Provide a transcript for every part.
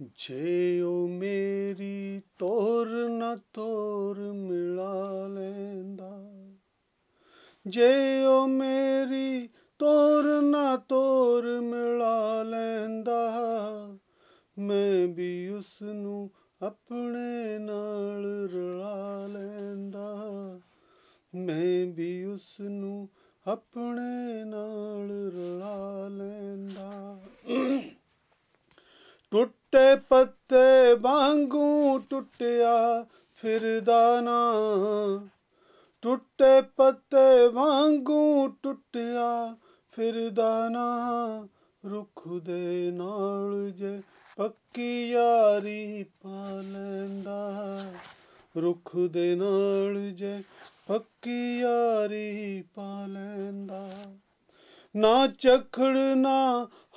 ਜੇ ਉਹ ਮੇਰੀ ਤੋਰ ਨਾ ਤੋਰ ਮਿਲਾ ਲੈਂਦਾ ਜੇ ਉਹ ਮੇਰੀ ਤੋਰ ਨ ਤੋਰ ਮਿਲਾ ਲੈਂਦਾ ਮੈਂ ਵੀ ਉਸ ਨੂੰ ਆਪਣੇ ਨਾਲ ਰਲਾ ਲੈਂਦਾ ਮੈਂ ਵੀ ਉਸ ਨੂੰ ਆਪਣੇ ਨਾਲ ਰਲਾ ਲੈਂਦਾ ਟੁੱਟੇ ਪੱਤੇ ਵਾਂਗੂ ਟੁੱਟਿਆ ਫਿਰਦਾ ਨਾ ਟੁੱਟੇ ਪੱਤੇ ਵਾਂਗੂ ਟੁੱਟਿਆ ਫਿਰਦਾ ਨਾ ਰੁੱਖ ਦੇ ਨਾਲ ਜੇ ਪੱਕੀ ਯਾਰੀ ਪਾ ਲੈਂਦਾ ਰੁੱਖ ਦੇ ਨਾਲ ਜੇ ਪੱਕੀ ਯਾਰੀ ਪਾ ਲੈਂਦਾ ਨਾ ਚਖੜਨਾ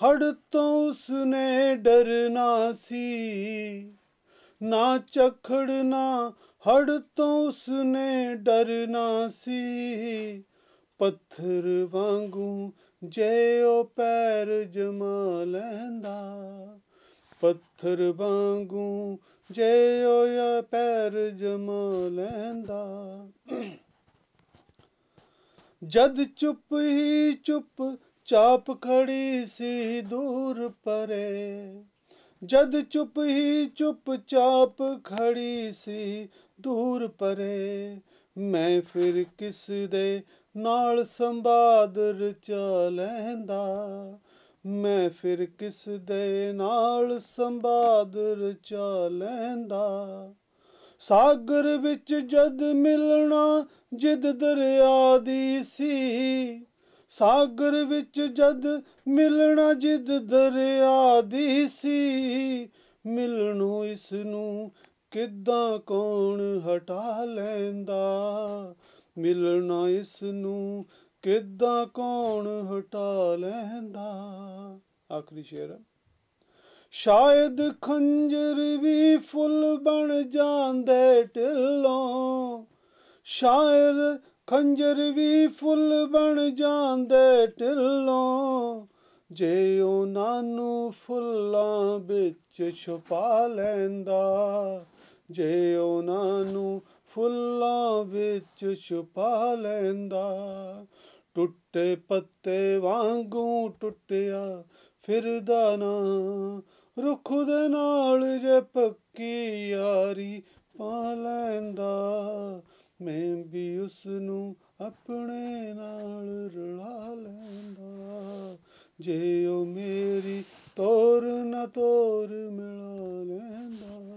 ਹੜ ਤੋਂ ਉਸਨੇ ਡਰਨਾ ਸੀ ਨਾ ਚਖੜਨਾ ਹੜ ਤੋਂ ਉਸਨੇ ਡਰਨਾ ਸੀ ਪੱਥਰ ਵਾਂਗੂ ਜੇ ਉਹ ਪੈਰ ਜਮਾ ਲੈਂਦਾ ਪੱਥਰ ਵਾਂਗੂ ਜੇ ਉਹ ਪੈਰ ਜਮਾ ਲੈਂਦਾ ਜਦ ਚੁੱਪ ਹੀ ਚੁੱਪ ਚਾਪ ਖੜੀ ਸੀ ਦੂਰ ਪਰੇ ਜਦ ਚੁੱਪ ਹੀ ਚੁੱਪ ਚਾਪ ਖੜੀ ਸੀ ਦੂਰ ਪਰੇ ਮੈਂ ਫਿਰ ਕਿਸ ਦੇ ਨਾਲ ਸੰਵਾਦ ਰਚ ਲੈਂਦਾ ਮੈਂ ਫਿਰ ਕਿਸ ਦੇ ਨਾਲ ਸੰਵਾਦ ਰਚ ਲੈਂਦਾ ਸਾਗਰ ਵਿੱਚ ਜਦ ਮਿਲਣਾ ਜਿਦ ਦਰਿਆ ਦੀ ਸੀ ਸਾਗਰ ਵਿੱਚ ਜਦ ਮਿਲਣਾ ਜਿਦ ਦਰਿਆ ਦੀ ਸੀ ਮਿਲਣੋ ਇਸ ਨੂੰ ਕਿੱਦਾਂ ਕੌਣ ਹਟਾ ਲੈਂਦਾ ਮਿਲਣਾ ਇਸ ਨੂੰ ਕਿੱਦਾਂ ਕੌਣ ਹਟਾ ਲੈਂਦਾ ਆਖਰੀ ਸ਼ੇਰ ਸ਼ਾਇਦ ਖੰਜਰ ਵੀ ਫੁੱਲ ਬਣ ਜਾਂਦੇ ਢਿੱਲੋਂ ਸ਼ਾਇਰ ਖੰਜਰ ਵੀ ਫੁੱਲ ਬਣ ਜਾਂਦੇ ਢਿੱਲੋਂ ਜੇ ਉਹਨਾਂ ਨੂੰ ਫੁੱਲਾਂ ਵਿੱਚ ਛੁਪਾ ਲੈਂਦਾ ਜੇ ਉਹਨਾਂ ਨੂੰ ਫੁੱਲਾਂ ਵਿੱਚ ਛੁਪਾ ਲੈਂਦਾ ਟੁੱਟੇ ਪੱਤੇ ਵਾਂਗੂ ਟੁੱਟਿਆ ਫਿਰਦਾ ਨਾ ਰੁੱਖ ਦੇ ਨਾਲ ਜੇ ਪੱਕੀ ਯਾਰੀ ਪਾ ਲੈਂਦਾ ਮੈਂ ਵੀ ਉਸ ਨੂੰ ਆਪਣੇ ਨਾਲ ਰਲਾ ਲੈਂਦਾ ਜੇ ਉਹ ਮੇਰੀ ਤੋਰ ਨਾ ਤੋਰ ਮਿਲਾ ਲੈਂਦਾ